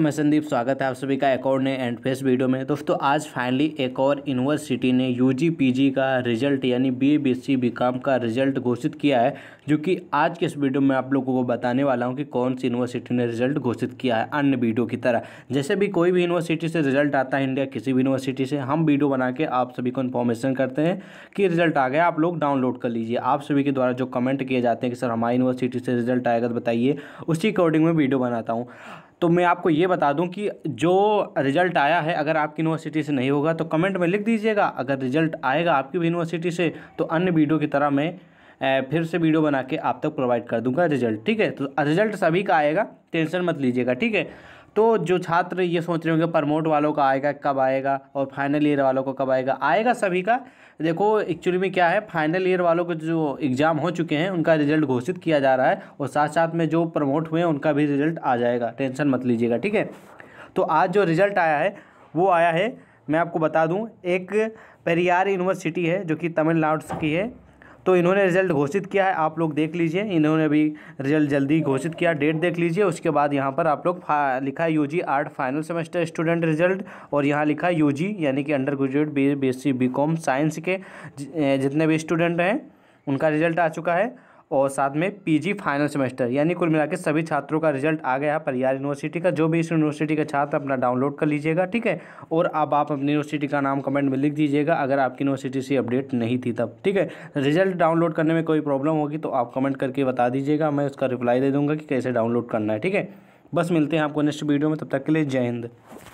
तो मैं संदीप स्वागत है आप सभी का एक और नए एंड फेस वीडियो में दोस्तों आज फाइनली एक और यूनिवर्सिटी ने यू जी का रिजल्ट यानी बी बी बीकॉम का रिजल्ट घोषित किया है जो कि आज के इस वीडियो में आप लोगों को बताने वाला हूं कि कौन सी यूनिवर्सिटी ने रिजल्ट घोषित किया है अन्य वीडियो की तरह जैसे भी कोई भी यूनिवर्सिटी से रिजल्ट आता है इंडिया किसी भी यूनिवर्सिटी से हम वीडियो बना के आप सभी को इन्फॉर्मेशन करते हैं कि रिजल्ट आ गया आप लोग डाउनलोड कर लीजिए आप सभी के द्वारा जो कमेंट किए जाते हैं कि सर हमारी यूनिवर्सिटी से रिजल्ट आएगा तो बताइए उसी अकॉर्डिंग में वीडियो बनाता हूँ तो मैं आपको ये बता दूं कि जो रिज़ल्ट आया है अगर आपकी यूनिवर्सिटी से नहीं होगा तो कमेंट में लिख दीजिएगा अगर रिज़ल्ट आएगा आपकी भी यूनिवर्सिटी से तो अन्य वीडियो की तरह मैं फिर से वीडियो बना के आप तक प्रोवाइड कर दूंगा रिज़ल्ट ठीक है तो रिज़ल्ट सभी का आएगा टेंशन मत लीजिएगा ठीक है तो जो छात्र ये सोच रहे होंगे प्रमोट वालों का आएगा कब आएगा और फाइनल ईयर वालों को कब आएगा आएगा सभी का देखो एक्चुअली में क्या है फाइनल ईयर वालों के जो एग्ज़ाम हो चुके हैं उनका रिजल्ट घोषित किया जा रहा है और साथ साथ में जो प्रमोट हुए हैं उनका भी रिजल्ट आ जाएगा टेंशन मत लीजिएगा ठीक है तो आज जो रिज़ल्ट आया है वो आया है मैं आपको बता दूँ एक पेरियार यूनिवर्सिटी है जो कि तमिलनाडु की है तो इन्होंने रिजल्ट घोषित किया है आप लोग देख लीजिए इन्होंने भी रिजल्ट जल्दी घोषित किया डेट देख लीजिए उसके बाद यहाँ पर आप लोग लिखा है U G art final semester student result और यहाँ लिखा है यू यानी कि undergraduate B B science के जितने भी स्टूडेंट हैं उनका रिजल्ट आ चुका है और साथ में पीजी फाइनल सेमेस्टर यानी कुल मिला सभी छात्रों का रिजल्ट आ गया परियार यूनिवर्सिटी का जो भी इस यूनिवर्सिटी का छात्र अपना डाउनलोड कर लीजिएगा ठीक है और अब आप अपनी यूनिवर्सिटी का नाम कमेंट में लिख दीजिएगा अगर आपकी यूनिवर्सिटी से अपडेट नहीं थी तब ठीक है रिजल्ट डाउनलोड करने में कोई प्रॉब्लम होगी तो आप कमेंट करके बता दीजिएगा मैं उसका रिप्लाई दे दूँगा कि कैसे डाउनलोड करना है ठीक है बस मिलते हैं आपको नेक्स्ट वीडियो में तब तक के लिए जय हिंद